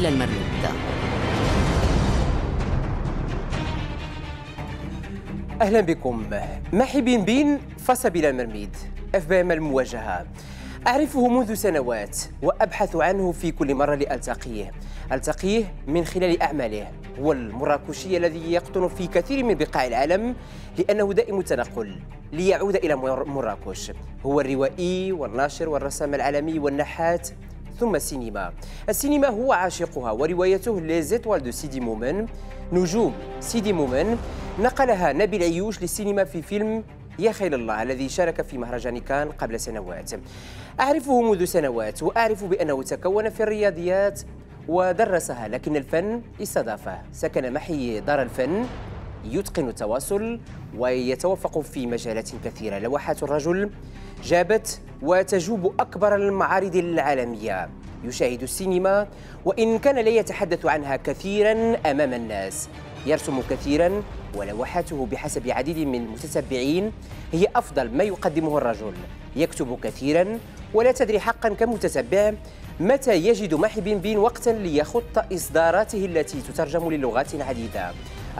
إلى المريض أهلا بكم محي بين بين المرميد اف بي ام المواجهة أعرفه منذ سنوات وأبحث عنه في كل مرة لألتقيه ألتقيه من خلال أعماله هو المراكشي الذي يقطن في كثير من بقاع العالم لأنه دائم التنقل ليعود إلى مراكش هو الروائي والناشر والرسام العالمي والنحات ثم السينما السينما هو عاشقها وروايته ليزيتوال دو سيدي مومن نجوم سيدي مومن نقلها نبيل عيوش للسينما في فيلم يا خيل الله الذي شارك في مهرجان كان قبل سنوات أعرفه منذ سنوات وأعرف بأنه تكون في الرياضيات ودرسها لكن الفن استضافه سكن محي دار الفن يتقن التواصل ويتوفق في مجالات كثيرة لوحات الرجل جابت وتجوب أكبر المعارض العالمية يشاهد السينما وإن كان لا يتحدث عنها كثيرا أمام الناس يرسم كثيرا ولوحاته بحسب عديد من المتتبعين هي أفضل ما يقدمه الرجل يكتب كثيرا ولا تدري حقا كمتتبع متى يجد محي بن بين وقتا ليخط إصداراته التي تترجم للغات عديدة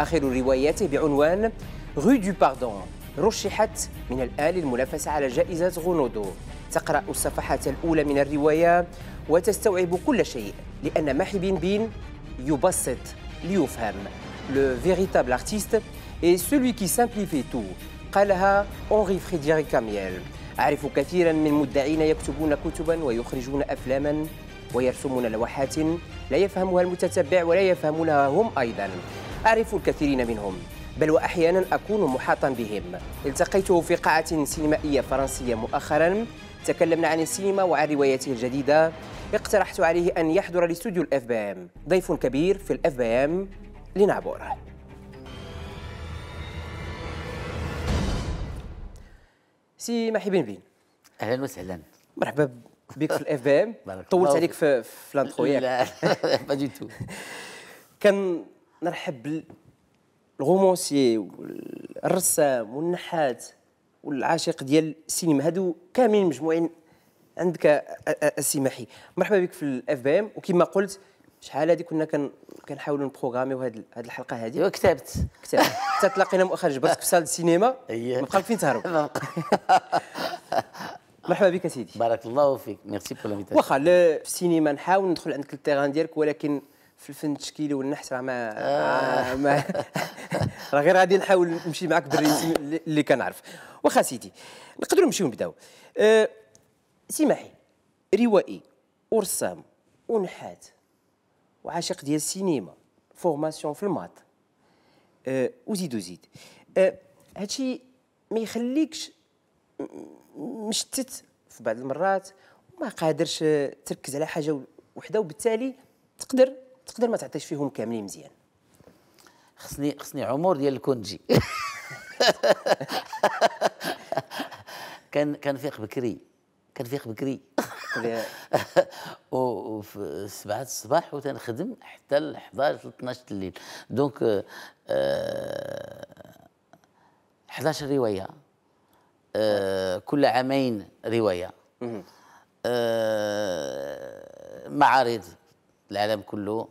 آخر رواياته بعنوان غو دو باردون رشحت من الآن للمنافسة على جائزة غونودو تقرأ الصفحات الأولى من الرواية وتستوعب كل شيء لأن محي بين بين يبسط ليفهم le véritable artiste est celui qui simplifie tout قالها أونغي فريديريك كاميل أعرف كثيرا من مدعين يكتبون كتبا ويخرجون أفلاما ويرسمون لوحات لا يفهمها المتتبع ولا يفهمونها هم أيضا أعرف الكثيرين منهم بل وأحيانا أكون محاطا بهم التقيته في قاعة سينمائية فرنسية مؤخرا تكلمنا عن السينما وعن روايته الجديدة اقترحت عليه أن يحضر لاستوديو الاف بي ام ضيف كبير في الاف بي ام لنعبر سي محي بن اهلا وسهلا مرحبا بك في الاف بي ام طولت عليك في, في لا با دي تو كان نرحب بالغومونسي والرسام والنحات والعاشق ديال السينما هادو كاملين مجموعين عندك السماحي مرحبا بك في الاف بي ام وكما قلت شحال هذه كنا كنحاولوا نبروغراميو هاد هاد الحلقه هذه أيوة، وكتبت كتبت حتى تلاقينا مؤخرا جبرتك في صاله السينما أيوة. ما فين تهرب مرحبا بك سيدي بارك الله فيك ميرسي بور لانفيتاسيون واخا في السينما نحاول ندخل عندك التيران ديالك ولكن في الفن التشكيلي والنحت راه ما, آه. راه غير غادي نحاول نمشي معك بالرسم اللي كنعرف واخا سيدي نقدروا نمشيو نبداو آه، سماحي روائي ورسام ونحات وعاشق ديال السينما فورماسيون في الماط آه، وزيد وزيد هادشي ما يخليكش مشتت في بعض المرات وما قادرش تركز على حاجه وحده وبالتالي تقدر تقدر ما تعطيش فيهم كاملين مزيان خصني خصني عمر ديال الكونجي كان كنفيق بكري كنفيق بكري وفي السبعة الصباح وتنخدم حتى ل 11 12 الليل دونك آه 11 روايه آه كل عامين روايه آه معارض العالم كله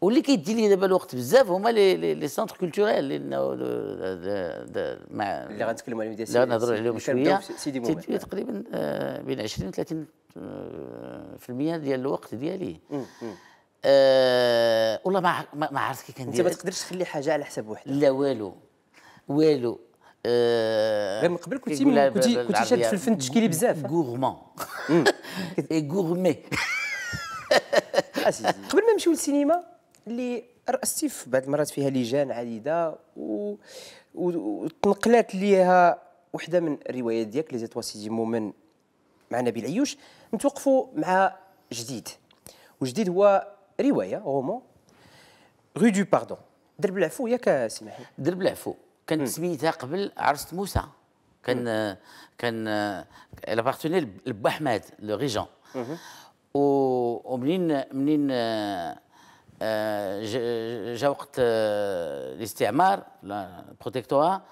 واللي كيدي لي دابا الوقت بزاف هما لي لي سونتر كولتوريل اللي مع اللي غنتكلموا عليهم ديال اللي نهضروا عليهم شويه تقريبا آه، بين 20 30 آه، في المية ديال الوقت ديالي أه والله ما ما عرفت كي كندير انت ما تقدرش تخلي حاجه على حساب وحده لا والو والو أه غير من قبل كنتي كنتي كنتي شاد في الفن التشكيلي بزاف اي غورمي قبل ما نمشيو للسينما اللي رأستي في بعض المرات فيها لجان عديده و... وتنقلات ليها وحده من الروايات ديالك اللي سيدي مومن مع نبيل عيوش نتوقفوا مع جديد وجديد هو روايه رومون غو دو باردون درب العفو ياك سمحي درب العفو كانت سميتها قبل عرس موسى كان مم. كان الا بارتوني لبو احمد لو ريجون ومنين منين آه، جا وقت آه، الاستعمار البروتيكتورا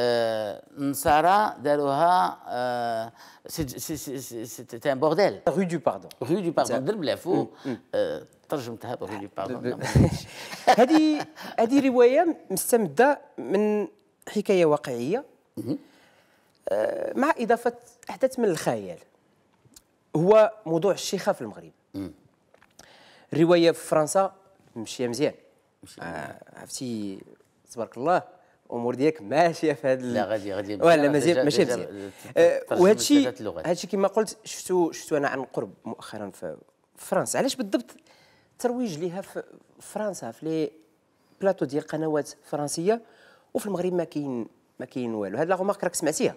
آه، نصارى داروها سيتي ان بورديل رue دو باردون رue دو باردون درب العفو ترجمتها رue دو باردون هذه هذه روايه مستمده من حكايه واقعيه مع اضافه احداث من الخيال هو موضوع الشيخه في المغرب الروايه في فرنسا ماشيه مزيان آه، عرفتي تبارك الله الامور ديالك ماشيه في هذا لا غادي غادي ولا مازال ماشي مزيان وهذا الشيء هذا الشيء كما قلت شفتو شفتو انا عن قرب مؤخرا في فرنسا علاش بالضبط الترويج لها في فرنسا في لي بلاطو ديال قنوات فرنسيه وفي المغرب ما كاين ما كاين والو هاد لا غومارك راك سمعتيها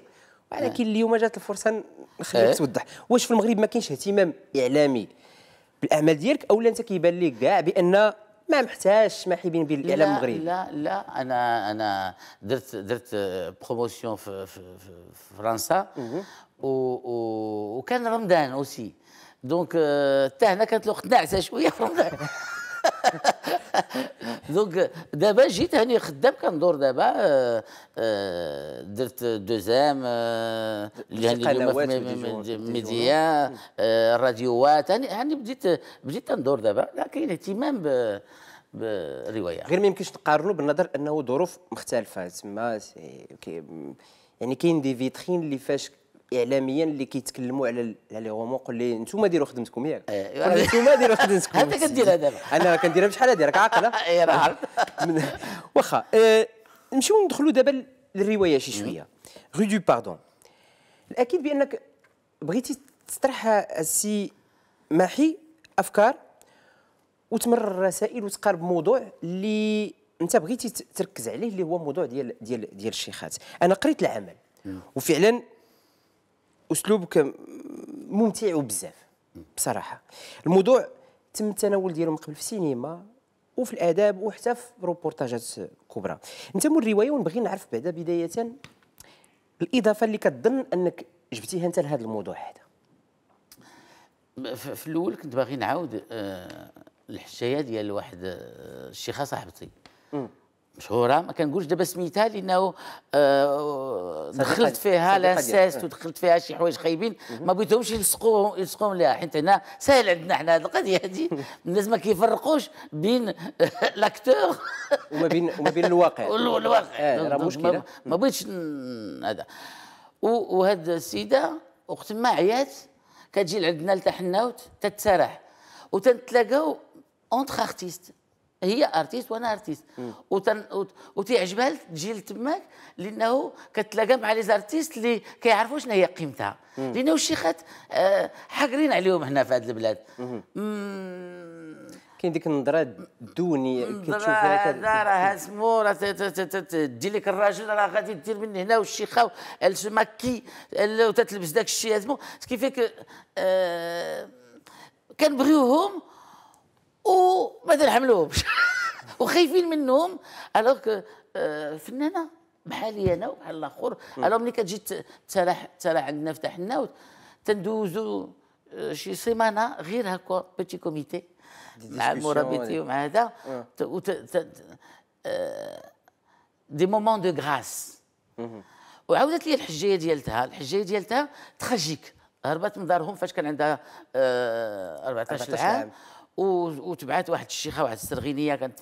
ولكن نعم. اليوم جات الفرصه نخليك إيه. توضح واش في المغرب ما كاينش اهتمام اعلامي بالاعمال ديالك اولا انت كيبان لك كاع بان ما محتاجش ما حيبين بين الاعلام المغربي لا لا انا انا درت درت بروموسيون في, في, في فرنسا و, و وكان رمضان اوسي دونك حتى هنا كانت الوقت ناعسه شويه في رمضان دونك دابا جيت هاني خدام كندور دابا درت دوزام يعني ميديا الراديوات هاني بديت بديت كندور دابا كاين اهتمام ب بالروايه غير ما يمكنش نقارنوا بالنظر انه ظروف مختلفه تما يعني كاين دي فيترين اللي فاش اعلاميا اللي كيتكلموا على على لي قول لي انتوما ديروا خدمتكم ياك انتوما إيه، آه، ديروا خدمتكم انت كديرها دابا انا كنديرها بشحال هادي راك عاقل إيه، واخا آه، نمشيو ندخلوا دابا للروايه شي شويه غو دو باردون الاكيد بانك بغيتي تطرح السي ماحي افكار وتمرر الرسائل وتقارب موضوع اللي انت بغيتي تركز عليه اللي هو موضوع ديال ديال ديال الشيخات انا قريت العمل وفعلا اسلوبك ممتع وبزاف بصراحه الموضوع تم التناول ديالو من قبل في السينما وفي الاداب وحتى في روبورتاجات كبرى انت من الروايه ونبغي نعرف بعدا بدايه الاضافه اللي كتظن انك جبتيها انت لهذا الموضوع هذا في الاول كنت باغي نعاود آه، الحشايه ديال واحد آه، الشيخه صاحبتي مشهوره ما كنقولش دابا سميتها لانه آه دخلت فيها لاساس ودخلت فيها شي حوايج خايبين ما بغيتهمش يلصقوهم يلصقوهم لها حيت هنا ساهل عندنا حنا هذه القضيه هذه الناس ما كيفرقوش بين لاكتور وما بين وما بين الواقع الواقع آه، راه مشكله ما بغيتش هذا وهاد السيده وقت ما عيات كتجي لعندنا لتحناوت تتسرح وتنتلاقاو اونتر ارتيست هي ارتيست وانا ارتيست وتن... وت... وتعجبها تجي لتماك لانه كتلاقى مع لي زارتيست اللي كيعرفوا شنو هي قيمتها لانه الشيخات حقرين آه، حاقرين عليهم هنا في هذه البلاد كاين ديك النظره الدوني كتشوفها هذا راه سمو راه تدي لك الراجل راه غادي دير من هنا والشيخه الماكي وتتلبس داك الشيء اسمو آه كنبغيوهم وما تنحملوهمش وخايفين منهم الوغ آه، فنانه بحالي انا وبحال الاخر الوغ ملي كتجي تراح تراح عندنا في تحناوت تندوزو آه، شي سيمانه غير هكا بيتي كوميتي مع المرابطي ومع هذا دي مومون دو غراس وعاودت لي الحجيه ديالتها الحجيه ديالتها تخجيك هربت من دارهم فاش كان عندها 14 آه، عام وتبعت واحد الشيخه واحد السرغينيه كانت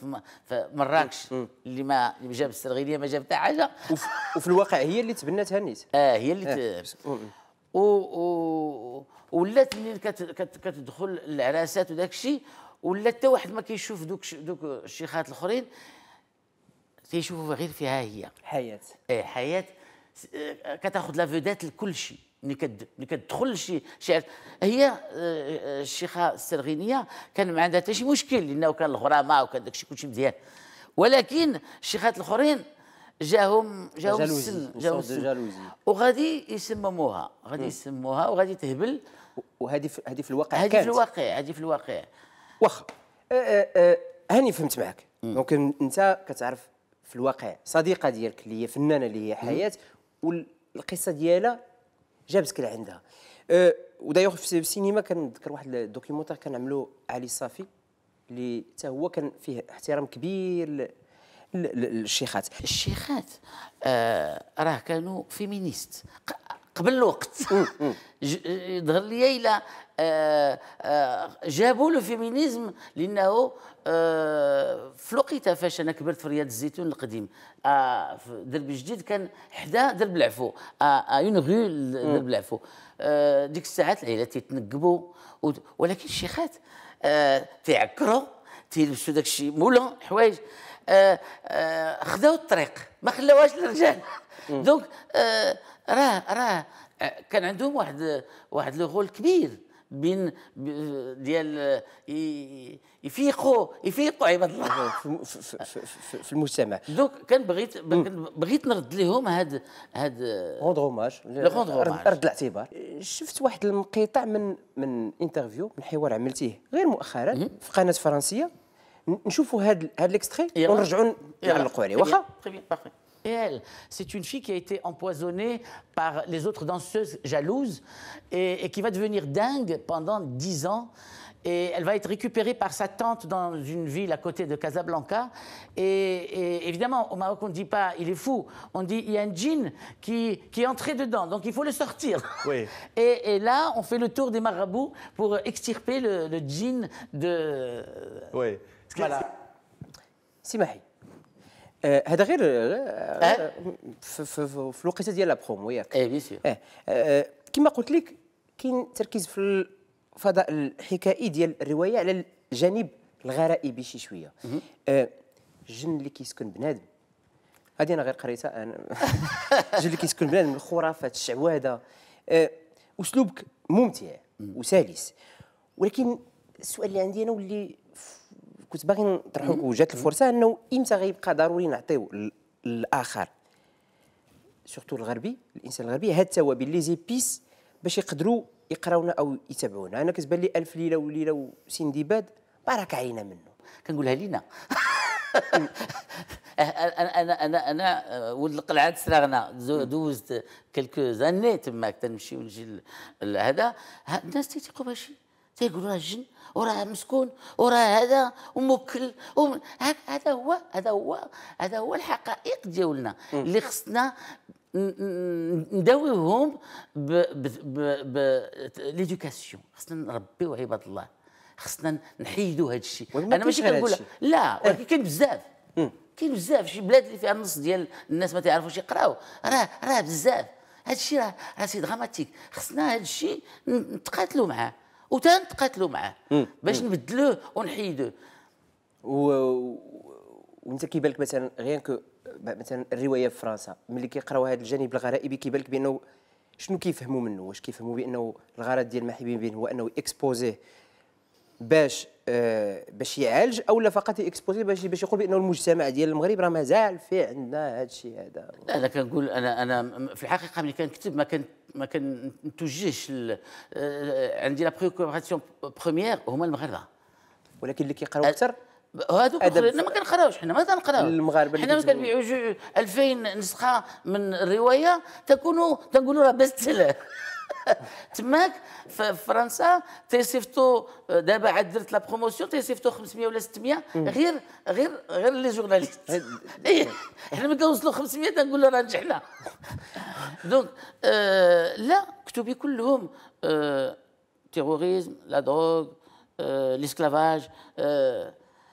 في مراكش اللي ما اللي جاب السرغينيه ما جاب حتى حاجه وفي الواقع هي اللي تبنتها نيت اه هي اللي آه. و... و... ولات منين كتدخل العراسات وداك الشيء ولا حتى واحد ما كيشوف دوك دوك الشيخات الاخرين تيشوفوا غير فيها هي حياه ايه حياه آه، كتاخذ لا فودات لكل شيء ملي كتدخل شي شي هي آه، آه، الشيخه السرغينيه كان ما عندها حتى شي مشكل لانه كان الغرامه وكان داكشي كلشي مزيان ولكن الشيخات الاخرين جاهم جاهم السن جاهم السن وغادي يسمموها غادي يسموها وغادي تهبل وهذه هذه في الواقع هذه في الواقع هذه في الواقع واخا آه، هاني فهمت معك دونك انت كتعرف في الواقع صديقه ديالك اللي هي فنانه اللي هي حياه والقصه ديالها جابسك لعندها أه ودايوغ في السينما كنذكر واحد الدوكيومونتير كنعملو علي صافي اللي حتى هو كان فيه احترام كبير للشيخات الشيخات آه راه كانوا فيمينيست قبل الوقت ظهر لي آه، آه، جابوا لو فيمينيزم لانه آه، في الوقيته فاش انا كبرت في رياض الزيتون القديم في درب الجديد كان حدا درب العفو اون غي درب العفو ديك الساعات العائلات تيتنقبوا ولكن الشيخات تيعكروا تيلبسوا داك الشيء مولون حوايج خذوا الطريق ما خلاوهاش للرجال دونك راه راه كان عندهم واحد واحد لو رول كبير بين ديال يفيقوا يفيقوا عباد الله في المجتمع دونك كان بغيت بغيت نرد لهم هاد هاد روند هوماج رد الاعتبار شفت واحد المقطع من من انترفيو من حوار عملتيه غير مؤخرا في قناه فرنسيه نشوفوا هاد هاد ليكستري ونرجعوا نعلقوا عليه واخا C'est une fille qui a été empoisonnée par les autres danseuses jalouses et, qui va devenir dingue pendant dix ans et elle va être récupérée par sa tante dans une ville à côté de Casablanca. Et, évidemment, au Maroc, on ne dit pas il est fou, on dit il y a un djinn qui, est entré dedans, donc il faut le sortir. Et, là, on fait le tour des marabouts pour extirper le, le djinn de. Oui. Voilà. Simahi. Euh, هذا غير أه؟ آه، في الوقيته ديال لا برومو ياك اي بيان سور كما قلت لك كاين تركيز في الفضاء الحكائي ديال الروايه على الجانب الغرائبي شي شويه الجن آه، اللي كيسكن بنادم هذه انا غير قريتها انا الجن اللي كيسكن بنادم الخرافات الشعوذه اسلوبك ممتع وسلس ولكن السؤال اللي عندي انا واللي كنت باغي نطرح وجات الفرصه انه امتى غيبقى ضروري نعطيو للاخر سورتو الغربي الانسان الغربي هاد التوابل لي زيبيس باش يقدروا يقراونا او يتابعونا انا كتبان لي الف ليله وليله وسندباد بارك علينا منه كنقولها لينا أه، أه، انا انا انا انا أه، ولد القلعه تسراغنا دوزت كلكو زاني تماك تنمشي ونجي هذا الناس تيثقوا بهادشي تيقولوا راه الجن وراه مسكون وراه هذا وموكل وم... هذا هو هذا هو هذا هو الحقائق ديالنا اللي خصنا ب... ليدوكاسيون خصنا نربيو عباد الله خصنا نحيدوا هذا الشيء انا ماشي كنقول لا إيه. ولكن كاين بزاف كاين بزاف شي بلاد اللي فيها النص ديال الناس ما تيعرفوش يقراو راه راه بزاف هذا الشيء راه راه سي دراماتيك خصنا هذا الشيء نتقاتلوا معاه وتنتقاتلوا معاه باش نبدلوه ونحيدوه و... وانت كيبان لك مثلا غير كو مثلا الروايه في فرنسا ملي كيقراو هذا الجانب الغرائبي كيبان لك بانه شنو كيفهموا منه واش كيفهموا بانه الغرض ديال محبين بين هو انه اكسبوزيه باش آه، باش يعالج اولا فقط اكسبوزي باش باش يقول بانه المجتمع ديال المغرب راه مازال فيه عندنا هذا الشيء هذا لا انا كنقول انا انا في الحقيقه ملي كنكتب ما كان ما كنتوجهش آه، آه، عندي لا بريكوباسيون بروميير هما المغاربه ولكن اللي كيقراو اكثر هادو حنا ما كنقراوش حنا ما كنقراو المغاربه حنا كنبيعوا 2000 نسخه من الروايه تكونوا تنقولوا راه بس تماك في فرنسا تيصيفطوا آه، دابا عاد درت لا بروموسيون تيصيفطوا 500 ولا 600 غير غير غير لي جورناليست إيه، حنا ما كنوصلوا 500 تنقول راه نجحنا دونك لا كتبي euh، كلهم تيروريزم لا دروغ ليسكلافاج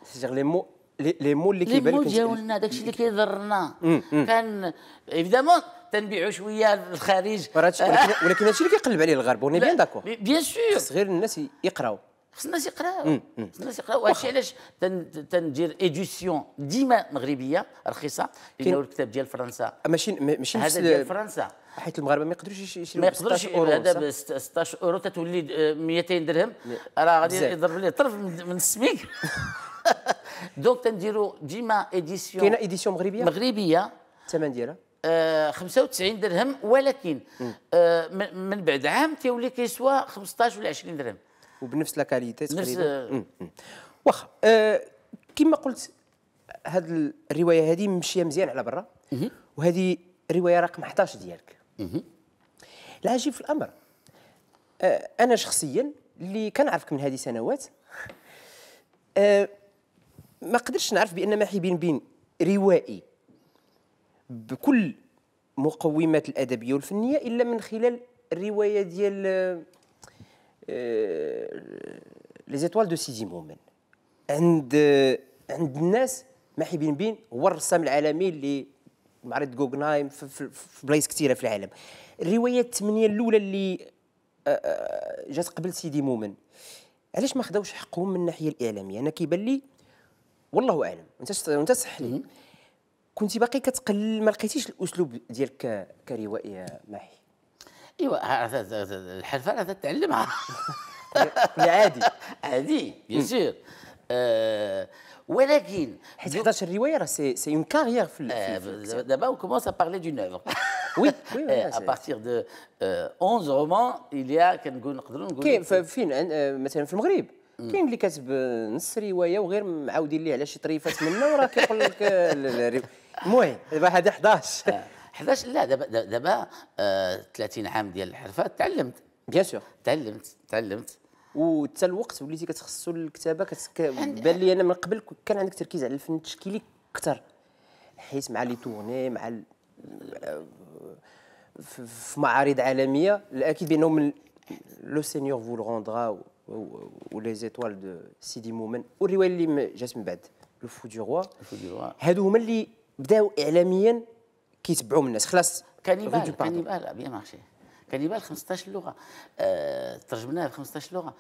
سيغ لي مو لي مو اللي كيبان لك مو ديالنا داكشي اللي كيضرنا كان ايفيدامون تنبيعوا شويه للخارج ولكن هادشي اللي كيقلب عليه الغرب وني بيان داكور بيان سور خص غير الناس يقراو خص الناس يقراو خص الناس يقراو هادشي علاش تندير ايديسيون ديما مغربيه رخيصه كاين الكتاب ديال فرنسا ماشي ماشي هذا ديال فرنسا حيت المغاربه ما يقدروش يشريو ما يقدروش هذا ب 16 اورو تتولي 200 درهم راه غادي يضرب ليه طرف من السميك دونك تنديرو ديما ايديسيون كاينه ايديسيون مغربيه مغربيه الثمن ديالها 95 آه، درهم ولكن آه، من بعد عام تيولي كيسوى 15 ولا 20 درهم وبنفس لاكاليتي تقريبا آه. واخا كما قلت هذه الروايه هذه مشيه مزيان على برا وهذه روايه رقم 11 ديالك العجيب في الامر انا شخصيا اللي كنعرفك من هذه سنوات ما قدرتش نعرف بان ما بين بين روائي بكل مقومات الادبيه والفنيه الا من خلال الروايه ديال لي زيتوال دو سيدي مومن عند عند الناس محي بن بين هو الرسام العالمي اللي معرض جوجنهايم في, في, في بلايص كثيره في العالم الروايه الثمانيه الاولى اللي آه، آه، جات قبل سيدي مومن علاش ما خداوش حقهم من الناحيه الاعلاميه انا كيبان لي والله اعلم انت انت صح لي كنت باقي كتقلل ما لقيتيش الاسلوب ديالك كروائي ماحي ايوا الحرفه راه تتعلمها عادي عادي بيان آه، سور ولكن حيت 11 روايه راه سي اون كارير في, آه، دابا اون كومونس ا بارلي دون اوفر وي وي ا بارتير دو 11 رومان il كنقول نقدروا نقولوا كاين فين آه، مثلا في المغرب كاين اللي كاتب نص روايه وغير معاودين ليه على شي طريفات منا وراه كيقول لك آه، المهم دابا هذا 11 11 لا دابا دابا 30 آه، عام ديال الحرفه تعلمت بيان سور تعلمت تعلمت وحتى الوقت وليتي كتخصو للكتابه كتك... بان لي انا من قبل كان عندك تركيز على الفن التشكيلي اكثر حيت مع لي تورني مع ال... آه، في معارض عالميه الاكيد بانه من لو سينيور فو روندرا ولي زيتوال دو سيدي مومن والروايه اللي جات من بعد لو فو دو روا هادو هما اللي بداو اعلاميا كيتبعوهم الناس خلاص كانيبال كانيبال بيان مارشي كانيبال 15 لغه آه ترجمناها ب 15 لغه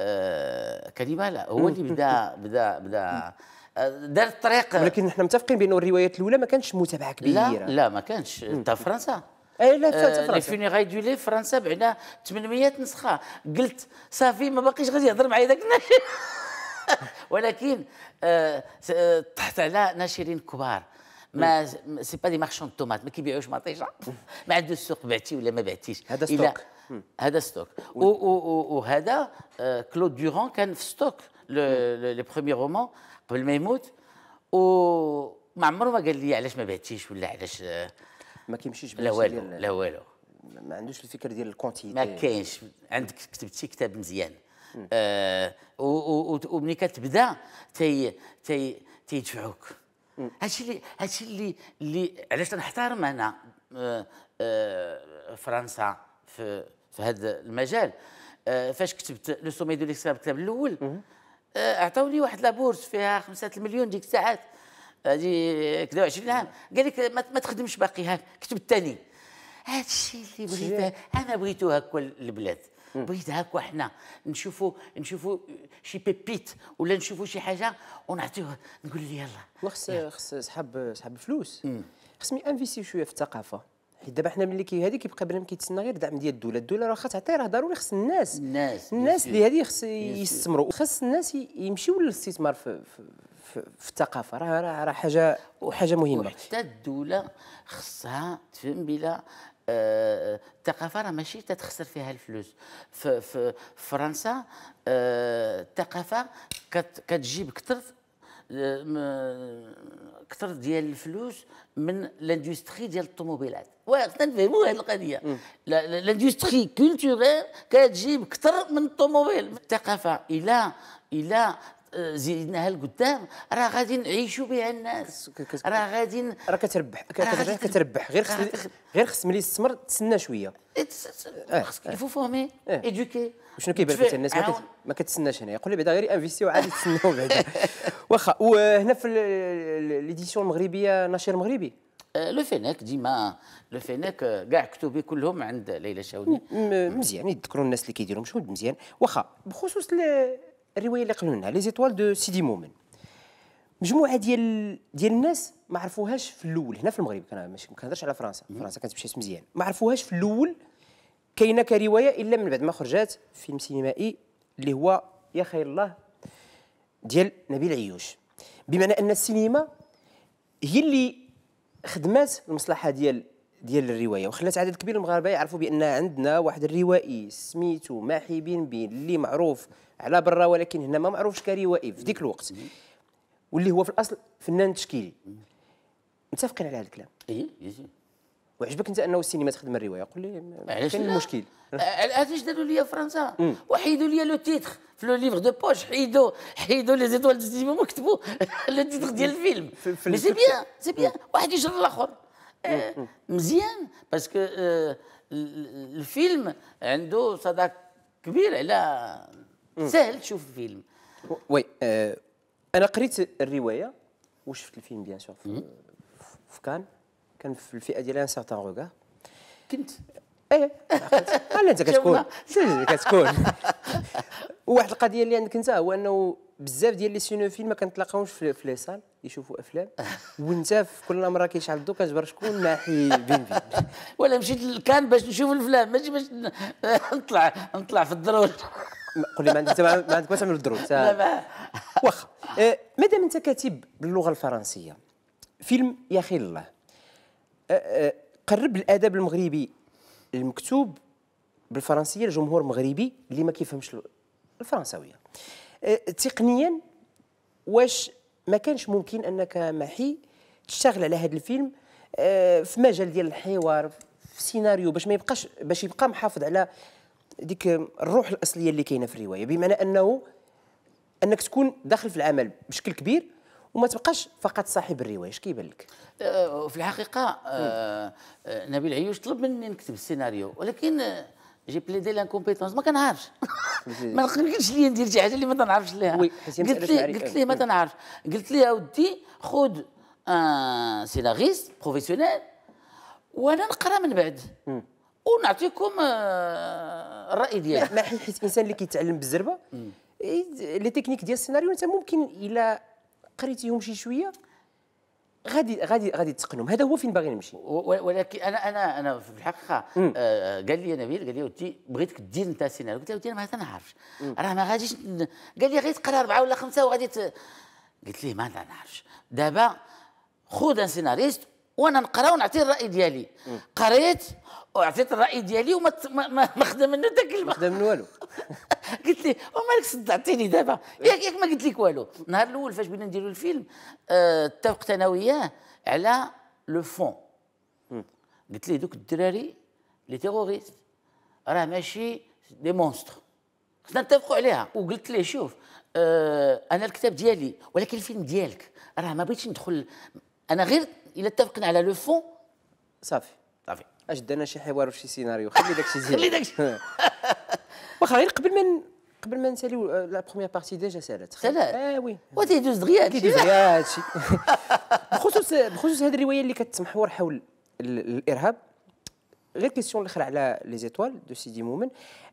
آه كانيبال هو اللي بدا بدا بدا دار الطريق ولكن احنا متفقين بانه الروايات الاولى ما كانتش متابعه كبيره لا لا ما كانش انت فرنسا اي لا في آه، فرنسا لي فونيغاي دو لي فرنسا بعنا 800 نسخه قلت صافي ما باقيش غادي يهضر معايا داك الناشر ولكن آه، آه، طحت على ناشرين كبار ما سي با دي مارشون طوماط ما كيبيعوش مطيشه ما عندو السوق بعتي ولا ما بعتيش هذا ستوك هذا ستوك وهذا كلود دوران كان في ستوك لي بروميي رومون قبل ما يموت وما عمره ما قال لي علاش ما بعتيش ولا علاش ما كيمشيش لا والو لا والو ما عندوش الفكر ديال الكونتيتي ما كاينش عندك كتبتي كتاب مزيان آه ومني كتبدا تي تي تيدفعوك هادشي اللي هادشي اللي اللي علاش تنحترم انا آه آه فرنسا في في هذا المجال آه فاش كتبت لو سومي دو ليكسكاب الكتاب الاول آه عطاوني واحد لابورس فيها 5 المليون ديك الساعات هذه كذا 20 عام قال لك ما تخدمش باقي هاك كتب الثاني هذا الشيء اللي بغيته انا بغيته هكا البلاد بغيت هكا وحنا نشوفوا نشوفوا شي بيبيت ولا نشوفوا شي حاجه ونعطيوه نقول لي يلا وخص خص صحاب صحاب الفلوس خصهم ينفيستيو شويه في الثقافه حيت دابا حنا ملي هذيك كيبقى بنادم كيتسنى غير دعم ديال الدوله الدوله راه تعطي راه ضروري خص الناس الناس الناس اللي هذه خص يستثمروا خص الناس يمشيوا للاستثمار في, في, في الثقافه راه راه حاجه وحاجه مهمه حتى الدوله خصها تفهم بلا آه، الثقافه راه ماشي تتخسر فيها الفلوس في, في فرنسا آه، الثقافه كتجيب كثر آه، كثر ديال الفلوس من لاندستري ديال الطوموبيلات وخصنا نفهموا هذه القضيه لاندستري كولتوريل كتجيب كثر من الطوموبيل الثقافه الى الى زيدناها لقدام راه غادي نعيشوا بها الناس راه غادي راه كتربح كتربح كتربح غير خص غير خص ملي يستثمر تسنى شويه إيه، إيه، خصك إيه. يفو فورمي ايدوكي شنو كيبان لك الناس ما كتسناش هنا يقول لي بعدا غير انفيستي وعادي تسناو بعدا واخا وهنا في ليديسيون المغربيه ناشر مغربي آه، لو فينيك ديما لو فينيك آه، كاع كتبي كلهم عند ليلى شاوني مزيان يذكروا الناس اللي كيديروا مشهود مزيان واخا بخصوص الروايه اللي قنونها لي زيتوال دو سيدي مومن مجموعه ديال ديال الناس ما عرفوهاش في الاول هنا في المغرب كان ماشي ما كنهضرش على فرنسا فرنسا كانت مشات مزيان ما عرفوهاش في الاول كاينه كروايه الا من بعد ما خرجات فيلم سينمائي اللي هو يا خير الله ديال نبيل عيوش بمعنى ان السينما هي اللي خدمات المصلحه ديال ديال الروايه وخلات عدد كبير من المغاربه يعرفوا بان عندنا واحد الروائي سميتو ماحي بن بين اللي معروف على برا ولكن هنا ما معروفش كروائي في ديك الوقت واللي هو في الاصل فنان تشكيلي متفقين على هذا الكلام اي إيه، إيه. وعجبك انت انه السينما تخدم الروايه قول لي علاش المشكل علاش داروا لي فرنسا وحيدوا لي لو تيتر في لو ليفر دو بوش حيدوا حيدوا لي زيتوال دو سينما كتبوا لو تيتر ديال الفيلم مي سي بيان سي بيان واحد يجر الاخر مزيان باسكو الفيلم عنده صدى كبير على سهل تشوف الفيلم وي آه، انا قريت الروايه وشفت الفيلم بيان سور في, كان كان في الفئه ديال ان سارتان روغا كنت ايه آه، لا انت كتكون كتكون وواحد القضيه اللي عندك انت هو انه بزاف ديال لي سينوفيل ما كنتلاقاوش في لي سال يشوفوا افلام وانت في كل مره كيشعل الضو كتجبر شكون ناحي بين بين ولا مشيت لكان باش نشوف الافلام ماشي باش نطلع نطلع في الدروج قول لي ما عندك ما عندك ما تعمل الدروس واخا آه، مادام انت كاتب باللغه الفرنسيه فيلم يا خير الله آه، آه، قرب الادب المغربي المكتوب بالفرنسيه لجمهور مغربي اللي ما كيفهمش الفرنساويه تقنيا واش ما كانش ممكن انك محي تشتغل على هذا الفيلم في مجال ديال الحوار في سيناريو باش ما يبقاش باش يبقى محافظ على ديك الروح الاصليه اللي كاينه في الروايه بمعنى انه انك تكون داخل في العمل بشكل كبير وما تبقاش فقط صاحب الروايه اش كيبان لك آه، في الحقيقه آه،, آه نبيل عيوش طلب مني نكتب السيناريو ولكن جي بليدي لانكومبيتونس ما كنعرفش ما يمكنش لي ندير شي حاجه اللي ما تنعرفش ليها قلت لي قلت لي ما تنعرفش قلت لي اودي خذ ان سيناريست بروفيسيونيل وانا نقرا من بعد ونعطيكم آه، الراي ديالي ما حيت الانسان اللي كيتعلم بالزربه لي تكنيك ديال السيناريو انت ممكن الا قريتيهم شي شويه غادي غادي غادي تقنهم هذا هو فين باغي نمشي ولكن انا انا انا في الحقيقه آه قال لي نبيل قال لي ودي بغيتك دير انت السيناريو قلت له ودي انا ما تنعرفش راه ما غاديش قال لي غير تقرا اربعه ولا خمسه وغادي ت... قلت ليه ما نعرفش دابا خذ سيناريست وانا نقرا ونعطي الراي ديالي قريت وعطيت الراي ديالي وما ما ما خدم منه حتى كلمه ما خدم من والو قلت لي ومالك صدعتيني دابا ياك ياك ما قلت لك والو النهار الاول فاش بدينا نديروا الفيلم اتفقت انا وياه على لو فون قلت لي دوك الدراري لي تيغوريست راه ماشي دي مونستر خصنا نتفقوا عليها وقلت ليه شوف آه انا الكتاب ديالي ولكن الفيلم ديالك راه ما بغيتش ندخل انا غير الا اتفقنا على لو فون صافي اش دانا شي حوار وشي سيناريو خلي داكشي زين خلي داكشي واخا غير قبل ما قبل ما نساليو آه، لا بروميير بارتي ديجا سالات سالات اه وي وتيدوز دغيا تيدوز دغيا هادشي بخصوص بخصوص هذه الروايه اللي كتمحور حول الارهاب غير كيسيون الاخر على لي زيتوال دو سيدي مومن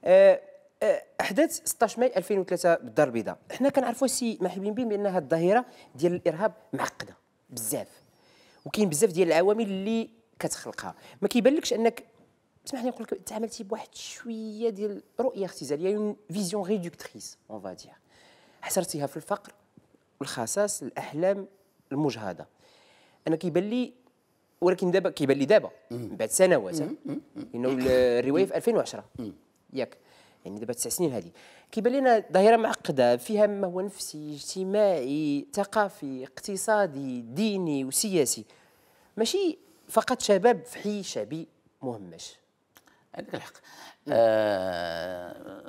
آه، آه، احداث 16 ماي 2003 بالدار البيضاء حنا كنعرفوا سي محبين بين بان هذه الظاهره ديال الارهاب معقده بزاف وكاين بزاف ديال العوامل اللي كتخلقها ما كيبانلكش انك اسمح لي نقول لك تعاملتي بواحد شويه ديال رؤيه اختزاليه اون فيزيون ريدكتريس اون فادير حصرتيها في الفقر والخساس الاحلام المجهده انا كيبان لي ولكن دابا كيبان لي دابا من بعد سنوات انه الروايه في 2010 ياك يعني دابا تسع سنين هذه كيبان لنا ظاهره معقده فيها ما هو نفسي اجتماعي ثقافي اقتصادي ديني وسياسي ماشي فقط شباب في حي شعبي مهمش عندك الحق آه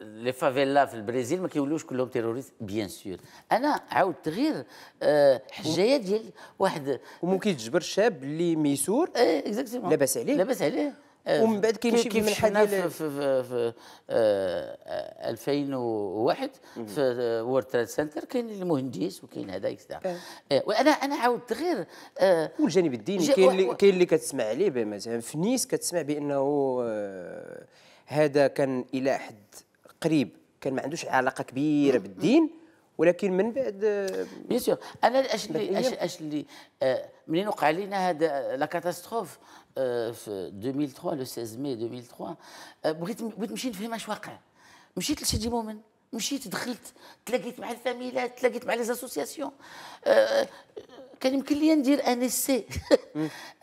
لي فافيلا في البرازيل ما كيولوش كلهم تيروريست بيان سور انا عاودت غير آه حجايه ديال واحد وممكن تجبر شاب اللي ميسور آه اكزاكتومون لاباس عليه لاباس عليه ومن آه، بعد كيمشي كيف شفنا في, في, في آه 2001 في وورد تريد سنتر كاين المهندس وكاين هذا كذا آه. آه. وانا انا عاودت غير آه والجانب الديني كاين اللي كاين اللي كتسمع عليه مثلا في نيس كتسمع بانه آه هذا كان الى حد قريب كان ما عندوش علاقه كبيره بالدين ولكن من بعد بيان آه، انا اش اللي اش اللي منين وقع لنا هذا لا كاتاستروف Euh, euh, في 2003 لو 16 مي 2003 بغيت بغيت نمشي نفهم اش واقع مشيت لسيدي مؤمن مشيت دخلت تلاقيت مع الفاميلات تلاقيت مع لي زاسوسياسيون آه، آه، كان يمكن لي ندير ان سي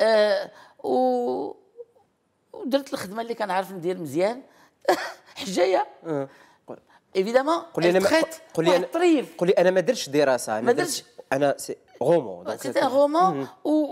آه، ودرت الخدمه اللي كنعرف ندير مزيان حجايه ايفيدامون قولي انا قولي انا قولي انا ما درتش دراسه ما درتش انا سي غومون ان غومون و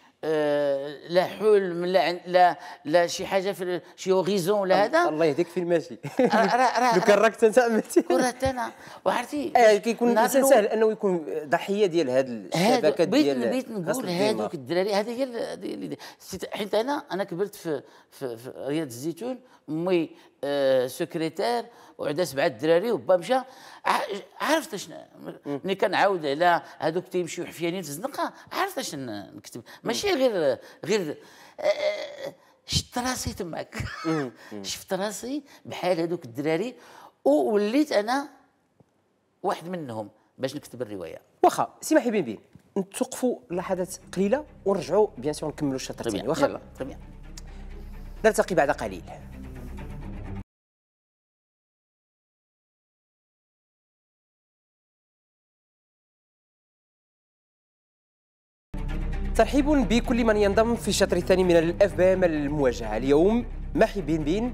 آه، لا حلم لا لا لا شي حاجه في شي اوريزون ولا هذا الله يهديك في ماشي لو كان راك تنتمتي كرهت انا وعرفتي آه، كيكون الانسان سهل انه يكون ضحيه ديال هاد الشبكه ديال بيت بغيت نقول هذوك الدراري هذه هي حيت انا انا كبرت في, في, في رياض الزيتون امي آه، سكرتير وعدا سبعه الدراري وبا مشى عرفت اش ملي كنعاود على هذوك تيمشيو حفيانين في الزنقه عرفت اش نكتب ماشي غير غير آه، آه، شفت راسي تماك شفت راسي بحال هذوك الدراري ووليت انا واحد منهم باش نكتب الروايه واخا سي محي بيبي بين نتوقفوا لحظات قليله ونرجعوا بيان سور نكملوا الشطر الثاني واخا نلتقي بعد قليل ترحيب بكل من ينضم في الشطر الثاني من الاف بي ام المواجهه اليوم محي بين بين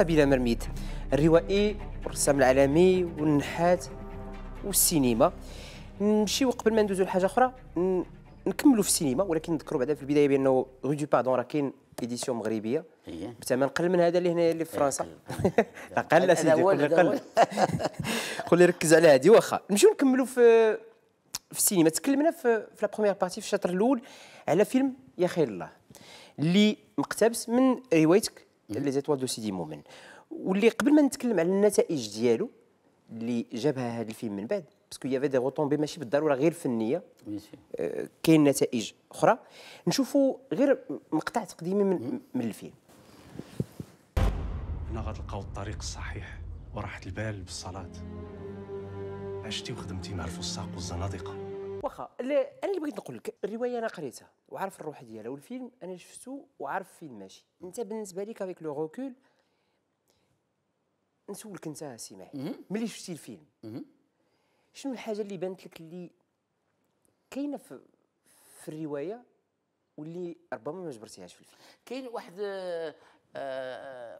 بلا مرميت الروائي والرسام العالمي والنحات والسينما نمشيو قبل ما ندوزو لحاجه اخرى نكملوا في السينما ولكن نذكروا بعدا في البدايه بانه غي دو باردون راه كاين ايديسيون مغربيه إيه. بثمن قل من هذا اللي هنا اللي في إيه، فرنسا اقل سيدي قل قل ركز على هذه واخا نمشيو نكملوا في في السينما تكلمنا في, في لا بروميير بارتي في الشطر الاول على فيلم يا خير الله اللي مقتبس من روايتك لي زيتوال دو سيدي مؤمن واللي قبل ما نتكلم على النتائج ديالو اللي جابها هذا الفيلم من بعد باسكو يافي دي غوتومبي ماشي بالضروره غير فنيه آه، كاين نتائج اخرى نشوفوا غير مقطع تقديمي من, من الفيلم هنا غتلقاو الطريق الصحيح وراحة البال بالصلاة عشتي وخدمتي مع الفساق والزنادقة واخا انا اللي بغيت نقول لك الروايه انا قريتها وعارف الروح ديالها والفيلم انا شفتو وعارف فين ماشي انت بالنسبه لك افيك لو غوكول نسولك انت سي معي ملي شفتي الفيلم شنو الحاجه اللي بانت لك اللي كاينه في, في الروايه واللي ربما ما جبرتيهاش في الفيلم كاين واحد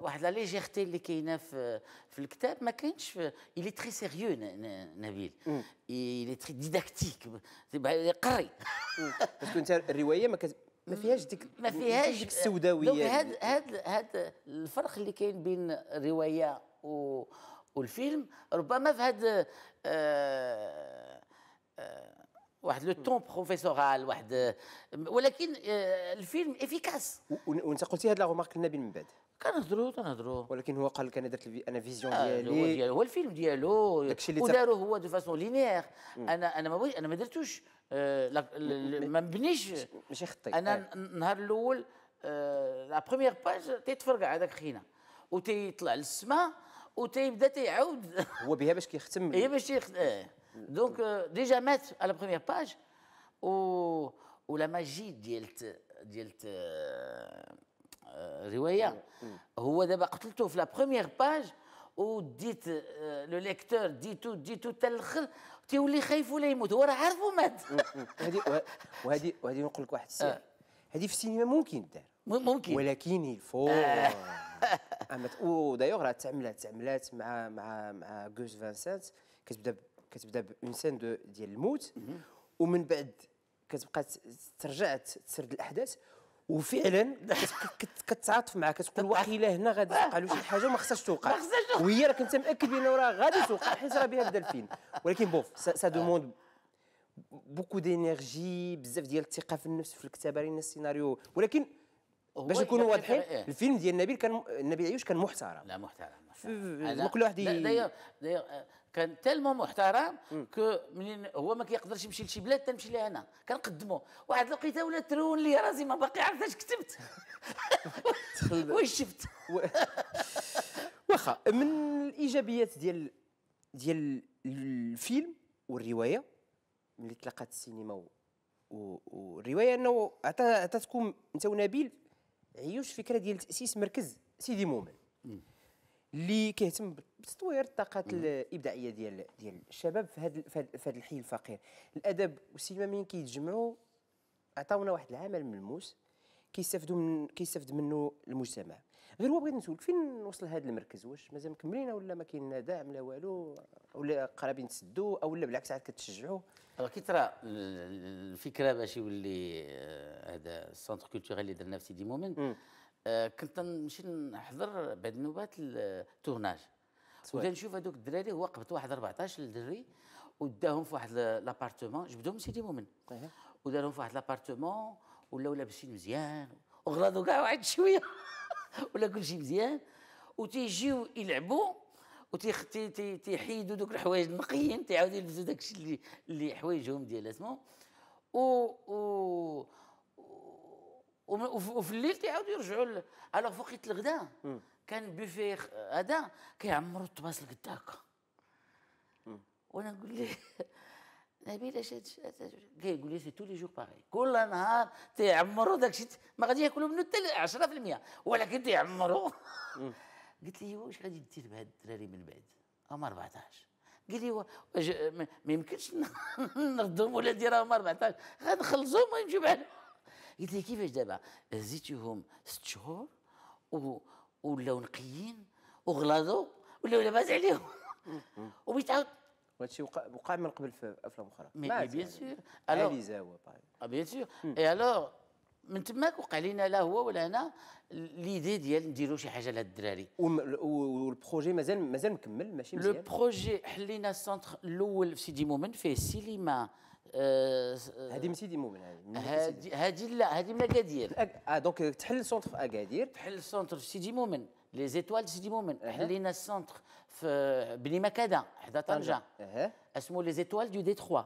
واحد لا ليجيرتي اللي كاينه في في الكتاب ما كاينش في الي تري سيريو نبيل الي تري ديداكتيك قري باسكو انت الروايه ما ما فيهاش ديك ما فيهاش ديك السوداويه هذا هذا هذا الفرق اللي كاين بين الروايه و والفيلم ربما في هذا آه آه واحد لو تون بروفيسورال واحد ولكن آه، الفيلم افيكاس وانت قلتي هاد لا غومارك لنبيل من بعد كنهضروا تنهضروا ولكن هو قال لك انا درت انا فيزيون ديالي ديالو هو الفيلم ديالو وداروا هو دو فاسون لينيير انا انا ما انا ما درتوش آه، ما مبنيش ماشي خطي انا النهار آه. الاول لا بروميير باج تيتفرقع هذاك خينا وتيطلع للسماء وتيبدا تيعاود هو بها باش كيختم هي باش يختم دونك ديجا مات على بروميير باج و ولا ماجي ديالت ديالت روايه هو دابا قتلته في لا بروميير باج وديت لو ليكتور ديتو ديتو حتى الاخر تيولي خايف ولا يموت هو راه عارفو مات وهذه وهذه وهذه نقول لك واحد السر هذه في السينما ممكن دار ممكن ولكن الفو اما ودايوغ راه تعملات تعملات مع مع مع جوز فانسانت كتبدا كتبدا بون سين دو ديال الموت ومن بعد كتبقى ترجع تسرد الاحداث وفعلا كتعاطف معاه كتقول واخيلا هنا غادي توقع له شي حاجه وما خصهاش توقع وهي راك انت متاكد بان راه غادي توقع حيت راه بها بدا الفيلم ولكن بوف سا دوموند بوكو دينيرجي بزاف ديال الثقه في النفس في الكتابه لان السيناريو ولكن باش نكونوا واضحين إيه؟ الفيلم ديال نبيل كان نبيل عيوش كان محترم لا محترم, محترم. كل واحد داير كان تالمون محترم كو منين هو ما كيقدرش يمشي لشي بلاد تنمشي لها انا كنقدمو واحد الوقيته ولا ترون لي راسي ما باقي عارف اش كتبت واش شفت واخا من الايجابيات ديال ديال الفيلم والروايه ملي تلاقات السينما والروايه انه عطاتكم انت ونبيل عيوش فكره ديال تاسيس مركز سيدي مؤمن اللي كيهتم بتطوير الطاقات الابداعيه ديال ديال الشباب في هذا في هذا الحي الفقير الادب والسينما مين كيتجمعوا عطاونا واحد العمل ملموس كيستافدوا من كيستافد منه المجتمع غير هو بغيت نسولك فين وصل هذا المركز واش مازال مكملين ولا ما كاين دعم لا والو ولا قرابين تسدوا او لا بالعكس عاد كتشجعوا راه كي ترى الفكره باش يولي آه، هذا السونتر كولتوريل اللي درنا في سيدي مومن آه، كنت نمشي نحضر بعد نوبات التورناج ولا نشوف هذوك الدراري هو قبط واحد 14 دري وداهم في واحد لابارتمون جبدهم سيدي مؤمن ودارهم في واحد لابارتمون ولاو لابسين مزيان وغلاضوا كاع واحد شويه ولا كل شيء مزيان وتيجيو يلعبوا وتيحيدوا دوك الحوايج النقيين تيعاودوا يلبسوا داكشي اللي اللي حوايجهم ديال اسمو و و وفي الليل تيعاودوا يرجعوا ل... الوغ فوقيت الغداء كان بوفي هذا كيعمروا الطباس لقد هكا وانا نقول لي نبيل اش كيقول لي سي تو لي جور باغي كل نهار تيعمروا داك الشيء ما غادي ياكلوا منه حتى 10% ولكن تيعمروا قلت لي واش غادي دير بهاد الدراري من بعد هما 14 قال لي ما يمكنش نردهم ولا ندير هما 14 غنخلصهم ونمشيو بعدهم قلت لي كيفاش دابا هزيتيهم ست شهور ولاو نقيين وغلاظوا ولاو لاباس عليهم عاود وهادشي وقع وقع من قبل في افلام اخرى مي يعني. آه، بيان سور زاوا بيان سور اي الوغ من تماك وقع لينا لا هو ولا انا ليدي ديال نديروا شي حاجه لهاد الدراري والبروجي مازال مازال مكمل ماشي مزيان لو بروجي حلينا السونتر الاول في سيدي مؤمن فيه السينما هذه آه، من سيدي مؤمن هذه هذه لا هذه من اكادير اه دونك تحل سونتر في اكادير تحل سونتر في سيدي مؤمن لي زيتوال سيدي مؤمن حلينا السونتر في بني مكاده حدا طنجه اسمو اسمه لي زيتوال دو ديتخوا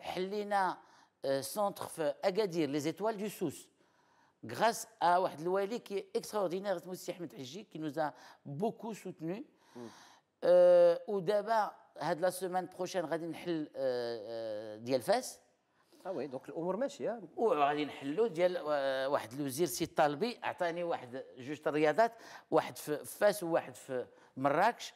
حلينا آه، سونتر في اكادير لي زيتوال دو سوس غراس ا واحد الوالي كي اكستراوردينير اسمه السي احمد حجي كي نوزا بوكو سوتنو ودابا هاد لا سيمين بروشين غادي نحل آه، ديال فاس اه وي دونك الامور ماشيه وغادي نحلوا ديال آه، واحد الوزير سي طالبي عطاني واحد جوج الرياضات واحد في فاس وواحد في مراكش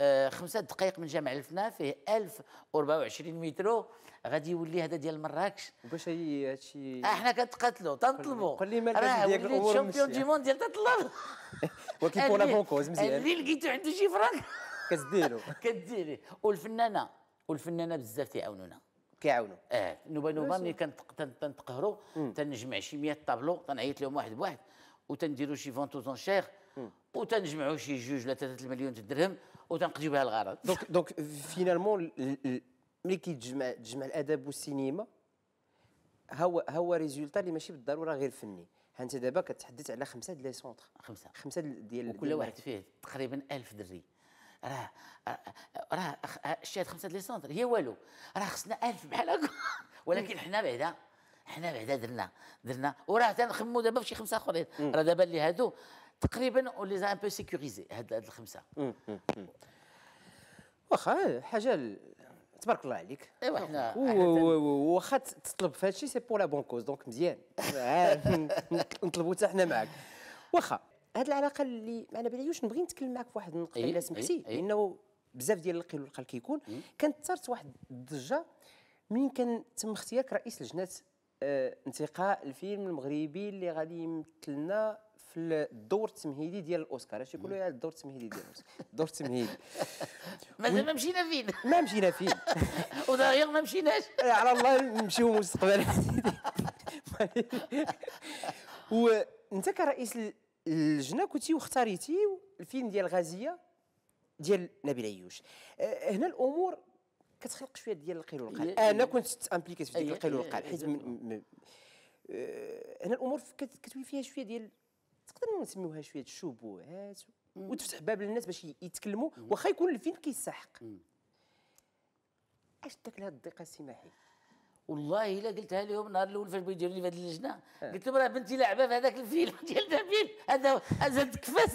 آه خمسة دقائق من جامع الفنا فيه 1024 مترو غادي يولي هذا ديال مراكش باش هي هادشي احنا آه، كنتقاتلوا تنطلبوا قول لي مال ديال الامور الشامبيون دي ديال تطلب ولكن بور لا بون مزيان اللي لقيتو عنده شي فرانك كتديرو كتديري والفنانه والفنانه بزاف تيعاونونا كيعاونوا اه نوبه نوبه ملي كنتقهروا تنجمع شي 100 طابلو تنعيط لهم واحد بواحد وتنديروا شي فونت زونشير وتنجمعوا شي جوج ولا ثلاثه المليون الدرهم وتنقضيو بها الغرض دونك دونك فينالمون ملي كيتجمع تجمع الادب والسينما هو هو ريزولتا اللي ماشي بالضروره غير فني انت دابا كتحدث على خمسه ديال لي سونتر خمسه خمسه ديال وكل واحد فيه تقريبا 1000 دري راه راه شاد خمسه لي سونتر هي والو راه خصنا 1000 بحال هكا ولكن حنا بعدا حنا بعدا درنا درنا وراه تنخمو دابا في شي خمسه اخرين راه دابا اللي هادو تقريبا ولي زان بو سيكوريزي هاد, الخمسه واخا حاجه تبارك الله عليك ايوا حنا واخا تطلب في هادشي سي بو لا بون كوز دونك مزيان آه، نطلبوا حتى حنا معاك واخا هذه العلاقه اللي انا بلي نبغي نتكلم معك في واحد النقطه الا سمحتي لانه بزاف ديال القيل والقال كيكون كانت واحد الضجه منين كان تم اختيارك رئيس لجنه اه انتقاء الفيلم المغربي اللي غادي يمثلنا في الدور التمهيدي ديال الاوسكار اش يقولوا يعني الدور التمهيدي ديال الاوسكار الدور التمهيدي مازال ما مشينا فين ما مشينا فين ودايوغ ما مشيناش على الله نمشيو مستقبلا وانت كرئيس الجنه كنتي واختاريتي الفيلم ديال غازيه ديال نبيل عيوش أه، هنا الامور كتخلق شويه ديال القيل والقال انا كنت امبليكيت في ديك أيوة، القيل أيوة، والقال حيت أيوة، أه، هنا الامور كتولي فيها شويه ديال تقدر نسميوها شويه الشبهات وتفتح باب للناس باش يتكلموا واخا يكون الفيلم كيستحق اش داك لهاد الضيقه السماحيه والله الا قلتها لهم النهار الاول فاش بغيت يجروني في هذه اللجنه آه. قلت لهم راه بنتي لعبه في هذاك الفيلم ديال دافيل هذا زاد كفاس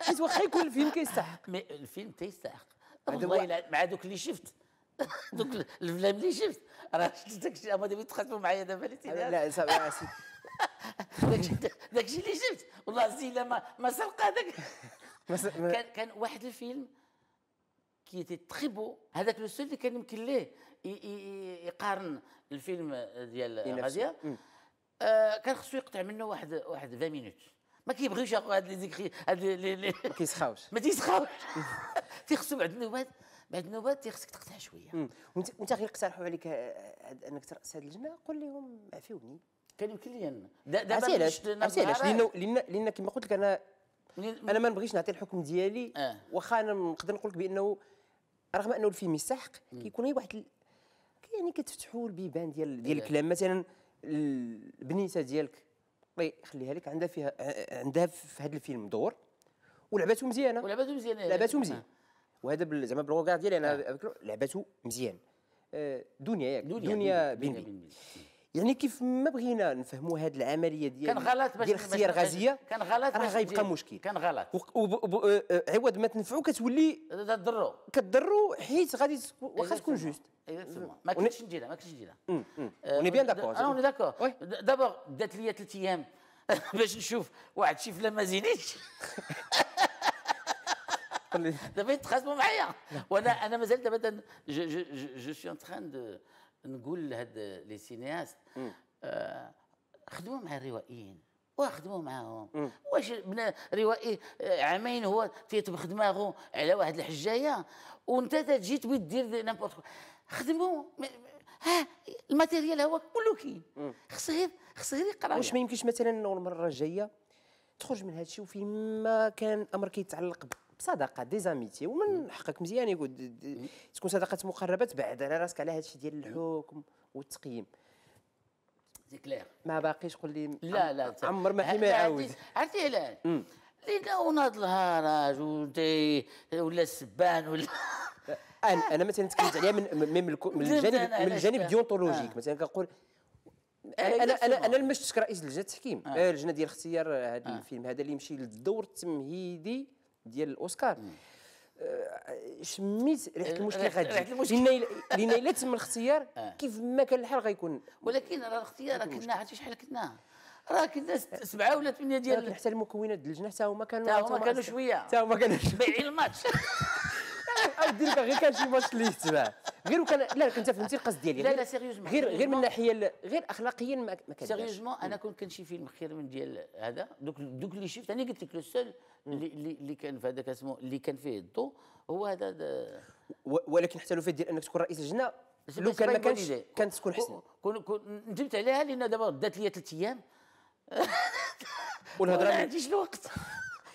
حيت واخا يكون الفيلم كيستحق الفيلم تيستحق والله الا مع دوك اللي شفت دوك الفلام اللي شفت راه شفت ذاك الشيء هما دابا يتخاصموا معايا دابا لا لا ذاك الشيء اللي شفت والله الزيله ما ما سرق هذاك كان كان واحد الفيلم كي تي تري بو هذاك لو سول اللي كان يمكن ليه يقارن الفيلم ديال غاديه آه كان خصو يقطع منه واحد واحد 20 مينوت ما كيبغيوش هاد لي زيكري هاد لي ما كيسخاوش ما تيسخاوش تيخصو بعد النوبات بعد النوبات تيخصك تقطع شويه وانت غير اقترحوا عليك انك ترأس هاد اللجنه قول لهم عفوني كان يمكن لي انا دابا علاش عرفتي علاش لان لان كما قلت لك انا انا ما نبغيش نعطي الحكم ديالي آه. واخا انا نقدر نقول لك بانه رغم انه الفيلم يستحق كيكون غير واحد يعني كتفتحوا البيبان ديال إيه. ديال الكلام مثلا البنيته ديالك الله يخليها لك عندها فيها عندها في هذا الفيلم دور ولعباته مزيانه ولعباته مزيانه لعباته مزيان آه. وهذا زعما بالروكار ديالي انا آه. لعباته مزيان آه، دنيا ياك دنيا, دنيا, دنيا بنبي يعني كيف ما بغينا نفهموا هذه العمليه ديال كان غلط باش ديال اختيار غازيه كان غلط راه غيبقى مشكل كان غلط وعوض أه، ما تنفعوا كتولي تضروا كتضروا حيت غادي واخا إيه، تكون جوست إيه، ما كنتش نديرها ما كنتش نديرها اوني أه، بيان داكور اوني داكور أه، دابا دات ليا ثلاث ايام باش نشوف واحد شي فيلم ما زينيتش دابا يتخاصموا معايا وانا انا مازال دابا جو سوي ان تران دو نقول لهاد لي سينياست آه، خدموا مع الروائيين وخدموا معاهم واش بنا روائي آه، عامين هو تيتب دماغه على واحد الحجايه وانت تجي تبي دير نيمبورت خدموا ها الماتيريال هو كله كاين خص غير خص غير يقرا واش ما يمكنش مثلا المره الجايه تخرج من هذا الشيء وفيما كان امر كيتعلق بصداقه دي زاميتي ومن حقك مزيان يقول دي دي تكون صداقه مقربه تبعد على راسك على هادشي ديال الحكم والتقييم سي كلير ما باقيش قول لي لا لا عمر ما كيما يعاود عرفتي علاش لان هاد الهرج ولا سبان ولا انا انا مثلا تكلمت عليها من من, الجانب من الجانب ديونتولوجيك آه. مثلا كنقول آه، انا انا انا لمشت رئيس لجنه التحكيم آه. اللجنه آه، ديال اختيار هذا الفيلم هذا اللي يمشي للدور التمهيدي ديال الاوسكار آه، شميت ريحه المشكل غادي لان الا تم الاختيار آه. كيف ما كان الحال غيكون ولكن راه الاختيار كنا عرفتي شحال كنا راه كنا آه. سبعه ولا ثمانيه ديال حتى المكونات ديال اللجنه حتى هما كانوا حتى هما كانوا شويه حتى هما كانوا شويه الماتش يدير لك غير كان شي ماتش اللي يتباع غير وكان لا كنت فهمتي القصد ديالي لا لا سيريوزمون غير غير من الناحيه غير اخلاقيا ما كانش سيريوزمون انا كنت كنشي فيلم خير من ديال هذا دوك دوك اللي شفت انا قلت لك لو سول اللي اللي كان في هذاك اسمه اللي كان فيه الضو هو هذا ولكن حتى لو فيت ديال انك تكون رئيس الجنه لو كان ما كانش كانت تكون حسن كون كون ندمت عليها لان دابا دات لي ثلاث ايام والهضره ما عنديش الوقت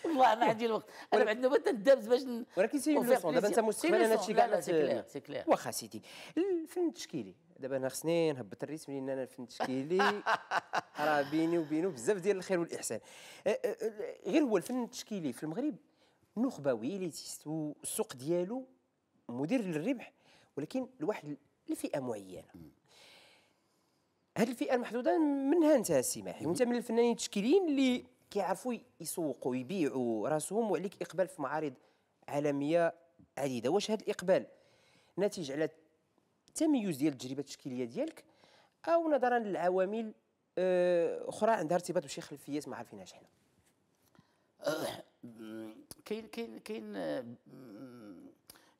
والله ما عندي الوقت انا عندنا ما تندبس باش ولكن سي لوسون دابا انت مستقبل انا هادشي كاع سي كلير سي كلير واخا سيدي الفن التشكيلي دابا انا خصني نهبط الريتم لان انا الفن التشكيلي راه بيني وبينه بزاف ديال الخير والاحسان أه، أه، أه، غير هو الفن التشكيلي في المغرب نخبوي ليتيست والسوق ديالو مدير للربح ولكن لواحد لفئه معينه هذه الفئه المحدوده منها انت السماحي وانت من الفنانين التشكيليين اللي كيعرفوا يسوقوا ويبيعوا راسهم وعليك اقبال في معارض عالميه عديده واش هذا الاقبال ناتج على التميز ديال التجربه التشكيليه ديالك او نظرا للعوامل آه، اخرى عندها ارتباط بشي خلفيات ما عارفينهاش حنا أه، كاين كاين كاين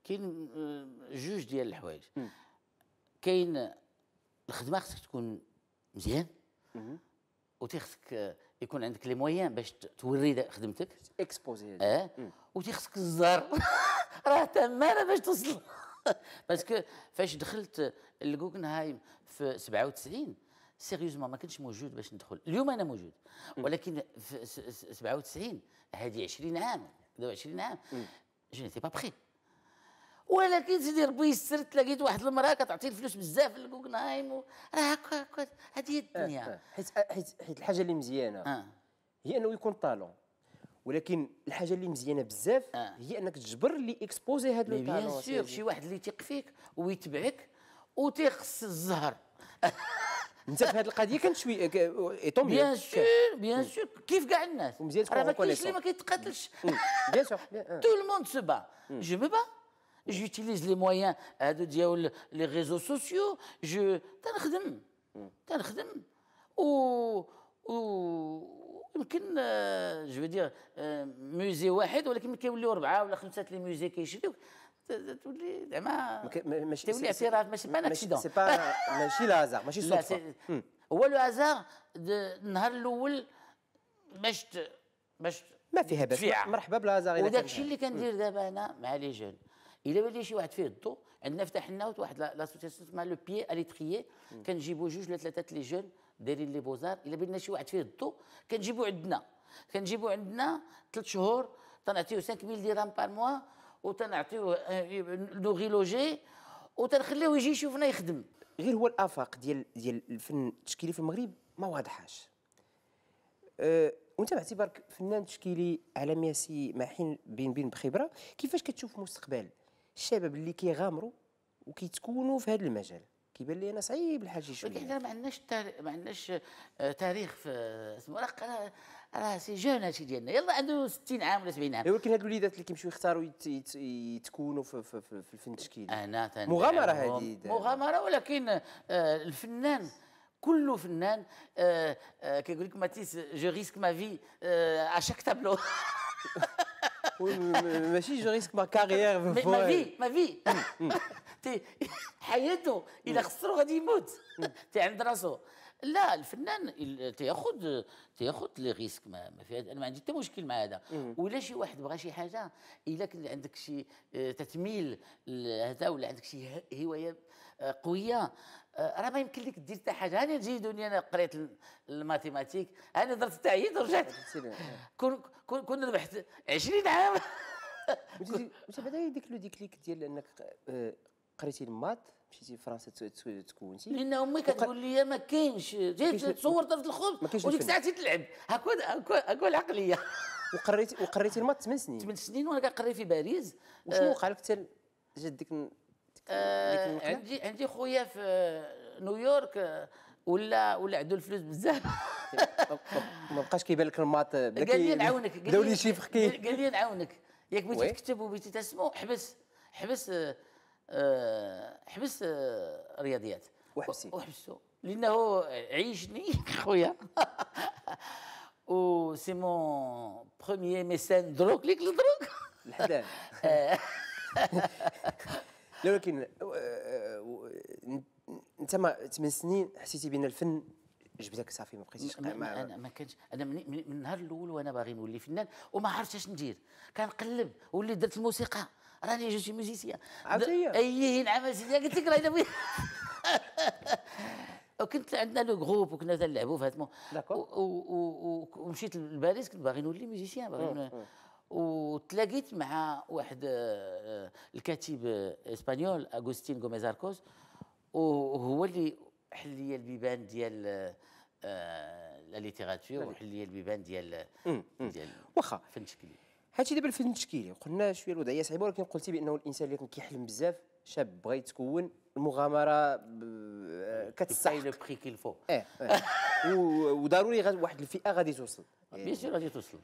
كاين آه، جوج ديال الحوايج كاين الخدمه خصك تكون مزيان وتيخصك يكون عندك لي مويان باش توري خدمتك اكسبوزي اه وتيخصك الزهر راه تماره باش توصل باسكو فاش دخلت لجوجنهايم في 97 سيريوزمون ما كنتش موجود باش ندخل اليوم انا موجود ولكن في 97 هذه 20 عام 20 عام جو نيتي با بخي ولكن سيدي ربي يستر تلاقيت واحد المراه كتعطي الفلوس بزاف للجوكنهايم راه هكا هكا هذه هي آه، آه. الدنيا حيت آه، حيت حيت الحاجه اللي مزيانه آه. هي انه يكون طالون ولكن الحاجه اللي مزيانه بزاف آه. هي انك تجبر اللي اكسبوزي هذا لو بيان سور شي واحد اللي يثق فيك ويتبعك وتيخص الزهر انت في هذه القضيه كانت شويه ايطون بيان سور بيان سور كيف كاع الناس ومزيان تكون كاينش ما كيتقاتلش بيان سور تو الموند سو با جو با جوتيليز لي مويان هادو ديال لي ريزو سوسيو جو تنخدم تنخدم و و يمكن جو دير موزي واحد ولكن كيوليو اربعه ولا خمسه لي موزي كيشريوك تولي زعما ماشي تولي اعتراف ماشي ما اكسيدون سي با ماشي لازار ماشي صدفه هو لو هازار النهار الاول باش باش ما فيها باس مرحبا بلازار وداك الشيء اللي كندير دابا انا مع لي جون الا ولا شي واحد فيه الضو عندنا فتحنا واحد لاسوسياسيون اسمها لو بيي ا كنجيبوا جوج ولا ثلاثه لي جون دايرين لي بوزار الا بدنا شي واحد فيه الضو كنجيبوا عندنا كنجيبوا عندنا ثلاث شهور تنعطيو 5000 درهم بار موا وتنعطيوه نوغي لوجي وتنخليوه يجي يشوفنا يخدم غير هو الافاق ديال ديال الفن التشكيلي في المغرب ما واضحاش أه وانت باعتبارك فنان تشكيلي على سي محين بين بين بخبره كيفاش كتشوف مستقبل الشباب اللي كيغامروا وكيتكونوا في هذا المجال كيبان لي انا صعيب الحال شي شويه ولكن حنا ما عندناش ما عندناش آه، تاريخ في المراهق راه راه سي جون هادشي ديالنا يلا عنده 60 عام ولا 70 عام إيه، ولكن هاد الوليدات اللي كيمشيو يختاروا يتكونوا في, في, في, في الفن التشكيلي انا مغامره هذه مغامره ولكن آه، الفنان كل فنان آه، كيقول لك ماتيس جو ريسك ما في اشاك تابلو Oui, ماشي جو ريسك ما كارير ما في ما في تي حياته الى خسرو غادي يموت تي عند راسه لا الفنان تياخذ تياخذ لي ريسك ما, ما فيها انا ما عندي حتى مشكل مع هذا ولا شي واحد بغى شي حاجه الا كان عندك شي تتميل هذا ولا عندك شي هوايه قويه آه، راه ما يمكن لك دير حتى حاجه هاني جيدوني انا قريت الماتيماتيك هاني درت التعيين ورجعت آه. كون كون كون ربحت 20 عام واش بعدا ديك لو ديكليك ديال انك آه، قريتي المات مشيتي فرنسا تكونتي لان امي كتقول لي ما كاينش جيت تصور درت الخبز وديك الساعه تلعب هكا هكا العقليه وقريتي وقريتي المات 8 سنين 8 سنين وانا كنقري في باريس وشنو وقع لك حتى جات ديك آه عندي عندي خويا في نيويورك آه، ولا ولا عنده الفلوس بزاف ما بقاش كيبان لك الماط قال لي نعاونك قال لي قال لي نعاونك ياك بغيتي تكتب وبغيتي تسمو حبس حبس آه, آه، حبس آه رياضيات وحبسي وحبسو لانه عيشني خويا و سي مون بروميي ميسان دروك ليك الدروك الحداد آه. ولكن انت آه، آه، آه، ما ثمان سنين حسيتي بان الفن جبدك صافي ما بقيتيش ما انا ما كانش انا من, النهار الاول وانا باغي نولي فنان وما عرفتش اش ندير كنقلب وليت درت الموسيقى راني جو سي ميوزيسيان عاوتاني اي نعم قلت لك راني وكنت عندنا لو جروب وكنا تنلعبوا في هاتمو ومشيت لباريس كنت باغي نولي ميوزيسيان باغي mm, وتلاقيت مع واحد آه، آه، الكاتب آه، اسبانيول اغوستين غوميز اركوز وهو اللي حل لي البيبان ديال لا ليتيراتور وحل لي البيبان ديال ديال واخا الفن التشكيلي هادشي دابا الفن التشكيلي قلنا شويه الوضعيه صعيبه ولكن قلتي بانه الانسان اللي كان كيحلم بزاف شاب بغى يتكون المغامره كتستحق لو بري كيل فو اه, اه وضروري واحد الفئه غادي توصل بيان سور غادي توصل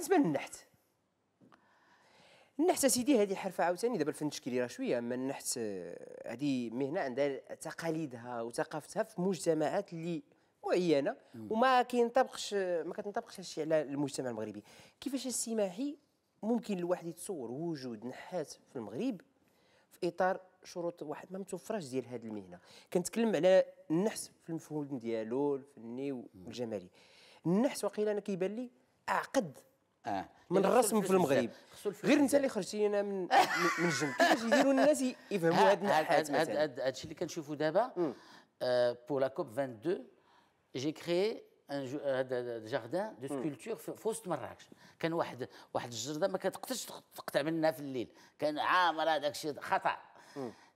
بالنسبه للنحت النحت سيدي هذه حرفه عاوتاني دابا الفن التشكيلي راه شويه اما النحت آه، هذه مهنه عندها تقاليدها وثقافتها في مجتمعات اللي معينه وما كينطبقش ما كتنطبقش هادشي على المجتمع المغربي كيفاش السماحي ممكن الواحد يتصور وجود نحات في المغرب في اطار شروط واحد ما متوفراش ديال هذه المهنه كنتكلم على النحت في المفهوم ديالو الفني والجمالي النحت وقيل انا كيبان لي اعقد اه من الرسم في المغرب غير انت اللي خرجتي انا من من الجنب كيفاش يديروا الناس يفهموا آه، هاد النحات هاد الشيء اللي كنشوفوا دابا بور لا كوب 22 جي كري هذا جاردان دو سكولتور في وسط مراكش كان واحد واحد الجرده ما كتقدرش تقطع منها في الليل كان عامر هذاك الشيء خطا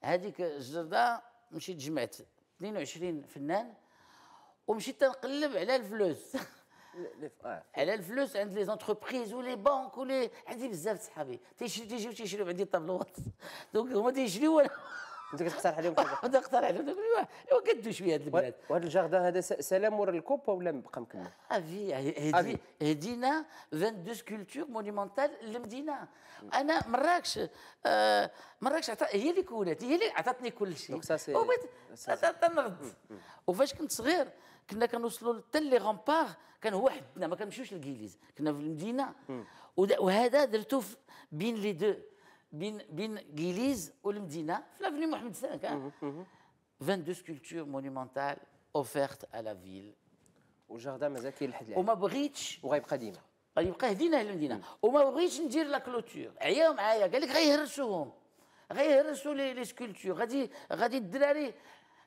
هذيك الجرده مشيت جمعت 22 فنان ومشيت نقلب على الفلوس على الفلوس عند لي زونتربريز ولي بانك ولي عندي بزاف صحابي تيشري تيجي تيشريو عندي طابلوات دونك هما تيشريو وانا انت كتقترح عليهم كذا كتقترح نقترح عليهم ايوا كدو شويه هاد البلاد وهذا الجاردان هذا سلام ورا الكوب ولا بقى مكمل افي هدي هدينا 22 سكولتور مونيمونتال للمدينه انا مراكش مراكش هي اللي كونت هي اللي عطاتني كل شيء وبغيت نرد وفاش كنت صغير كنا كنوصلوا حتى لي غومبار كان هو حدنا ما كنمشيوش للكيليز كنا في المدينه وهذا درتو بين لي دو بين بين كيليز والمدينه في لافني محمد سان كان 22 سكولتور مونيمونتال اوفيرت على لا فيل وجاردان مازال كاين لحد الان وما بغيتش وغيبقى ديما غيبقى على المدينه وما بغيتش ندير لا كلوتور عياو معايا قال لك غيهرسوهم غيهرسوا لي سكولتور غادي غادي الدراري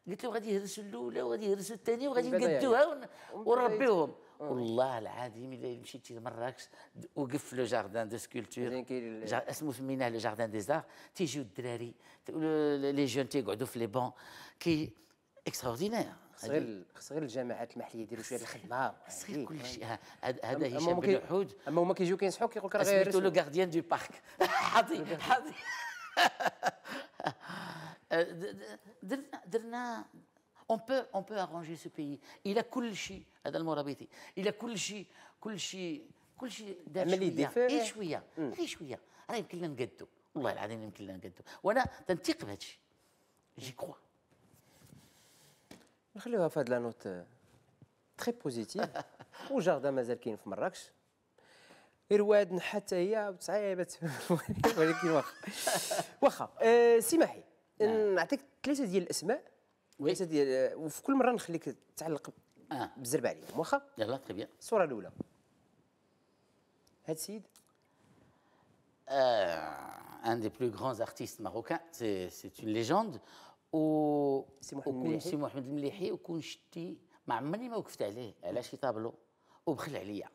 قلت لهم غادي يهرسوا الاولى وغادي يهرسوا الثانيه وغادي نقدوها ونربيهم والله العظيم الا مشيتي لمراكش وقف لو جاردان دو سكولتور اسمه سميناه لو جاردان دي زار تيجيو الدراري لي جون تيقعدوا في لي بون كي اكستراوردينير صغير صغير الجامعات المحليه يديروا شويه الخدمه صغير كل شيء هذا هشام بن حود اما هما كيجيو كينصحوك يقول لك غير سميتو لو غارديان دو بارك حاضي حاضي درنا درنا اون بو اون بو ارانجي سو بيي الى كل شيء هذا المرابطي الى كل شيء كل شيء كل شيء دار شويه اي شويه اي شويه راه يمكن لنا نقدو والله العظيم يمكن لنا نقدو وانا تنثيق بهذا الشيء جي كوا نخليوها في هذه لانوت تري بوزيتيف وجاردان مازال كاين في مراكش رواد حتى هي صعيبه ولكن واخا واخا سي محي نعم. نعطيك ثلاثه ديال الاسماء ثلاثه ديال وفي كل مره نخليك تعلق اه بالزربه عليهم واخا يلا تري بيان الصوره الاولى هذا السيد آه ان دي بلو غرانز ارتيست ماروكان سي سي اون ليجوند و سي محمد المليحي سي محمد المليحي وكون شتي ما عمرني ما وقفت عليه على شي طابلو وبخل عليا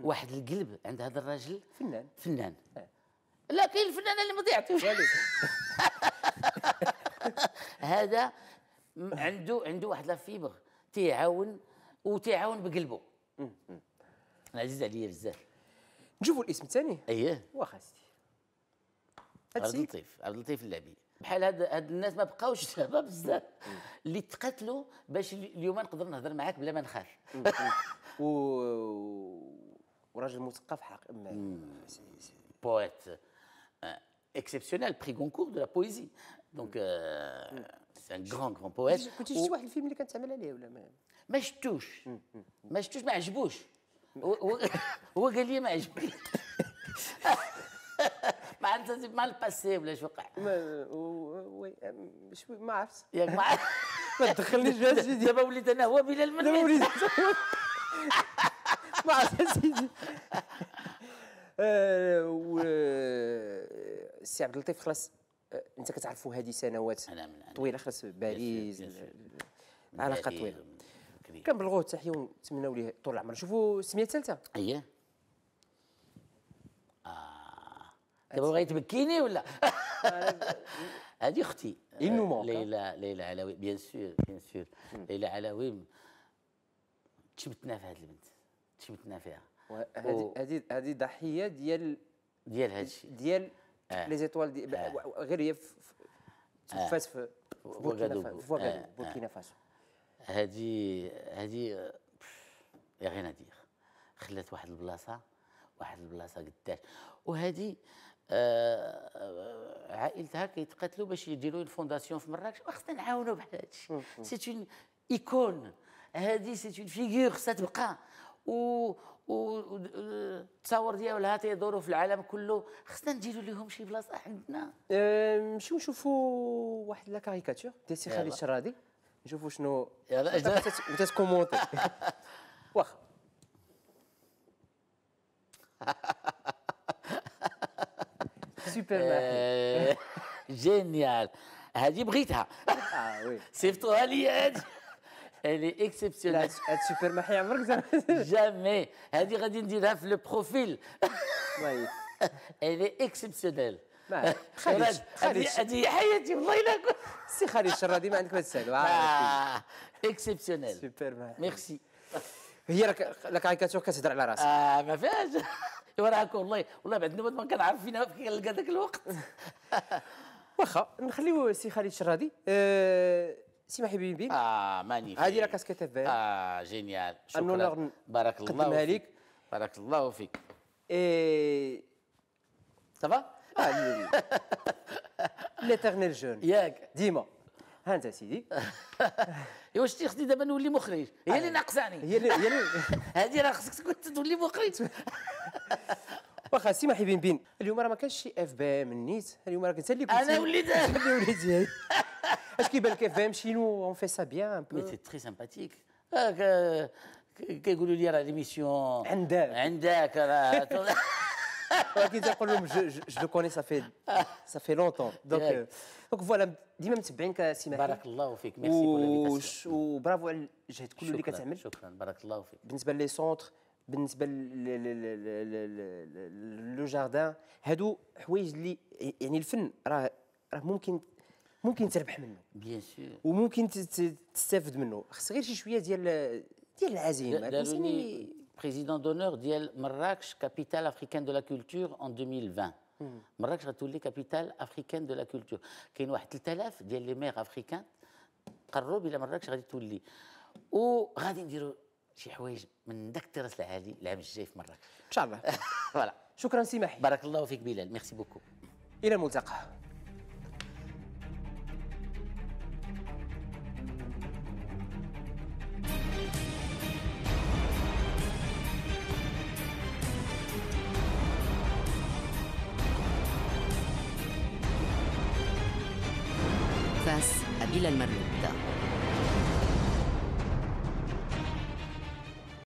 واحد القلب عند هذا الراجل فنان فنان آه. لا كاين الفنان اللي ما ضيعتوش هذا عنده عنده واحد لا فيبر تيعاون وتيعاون بقلبه عزيز عليا بزاف نشوفوا الاسم الثاني اييه واخا سيدي عبد اللطيف عبد اللطيف اللعبي بحال هاد هاد الناس ما بقاوش دابا بزاف اللي تقاتلوا باش اليوم نقدر نهضر معاك بلا ما نخاف و وراجل مثقف حق بويت اكسبسيونيل بري كونكور دو لا بويزي دونك سي ان غران غران بويت كنت شفت واحد الفيلم اللي كانت تعمل عليه ولا ما ما شفتوش ما شفتوش ما عجبوش هو قال لي ما عجبني ما عرفت مع الباسي ولا اش وقع ما وي شوي ما عرفت ياك ما عرفت ما تدخلنيش في سيدي دابا وليت انا هو بلا المن دابا وليت ما عرفت سيدي سي عبد اللطيف خلاص أه، انت كتعرفوا هذه سنوات طويله خاص باريس علاقه طويله كنبلغوه التحيه ونتمناو ليه طول العمر شوفوا السميه الثالثه اييه آه. اه دابا بغيت تبكيني ولا هذه اختي آه، ليلى ليلى علوي بيان سور بيان سور ليلى علوي تشبتنا في هذه البنت تشبتنا فيها هذه هذه ضحيه ديال ديال هذا الشيء ديال لي زيتوال دي غير هي فاس في بوركينا فاسو بوركينا هادي هادي آه، يا غير ندير خلات واحد البلاصه واحد البلاصه قداش وهادي آه, آه، عائلتها كيتقاتلوا باش يديروا الفونداسيون في مراكش خصنا نعاونوا بحال هادشي سي اون ايكون هادي سي اون فيغور خصها تبقى التصاور ديالها تيدوروا في العالم كله خصنا نديروا لهم شي بلاصه عندنا نمشيو نشوفوا واحد لا كاريكاتور ديال سي خالد الشرادي نشوفوا شنو يلا انت تكومونتي واخا سوبر جينيال هذه بغيتها سيفطوها آه، لي هذه الي اكسبسيونيل هادشي بير ما حيعمرك جامي هذه غادي نديرها في لو بروفيل الي اكسبسيونيل خليج خليج هذه حياتي والله الا كنت سي خليج الشرادي ما عندك ما تسالو اكسبسيونيل سوبر ميرسي هي راك لا كاريكاتور كتهضر على راسك اه ما فيهاش وراك والله والله بعد ما كنعرف فين كنلقى ذاك الوقت واخا نخليو سي خالد الشرادي أه سي بين بين اه مانيفيك هذه لا كاسكيت اه جينيال شكرا بارك الله فيك بارك الله فيك اي صافا ليترنيل جون ياك ديما ها انت سيدي ايوا شتي خصني دابا نولي مخرج هي اللي آه. ناقصاني هي اللي هذه راه خصك كنت تولي مخرج واخا سي محبين بين اليوم راه ما كانش شي اف بي من نيت اليوم راك انت اللي كنت انا وليت انا وليت Est-ce qu'il y même chez nous, on fait ça bien un peu Mais c'est très sympathique. Ah, Qu'est-ce que vous dire à l'émission Je le connais, ça fait, longtemps. Euh, donc, voilà, dis bien que merci pour Bravo, j'ai tout le les centres, le jardin. ممكن تربح منه بيان سور وممكن تستافد منه خص غير شي شويه ديال ديال العزيمه داروني بريزيدون دونور ديال مراكش كابيتال افريكان دو لا كولتور ان 2020 مراكش غتولي كابيتال افريكان دو لا كولتور كاين واحد 3000 ديال لي ميغ افريكان قرروا بلا مراكش غادي تولي وغادي نديروا شي حوايج من داك التراس العالي العام الجاي في مراكش ان شاء الله فوالا شكرا سماحي بارك الله فيك بلال ميرسي بوكو الى الملتقى en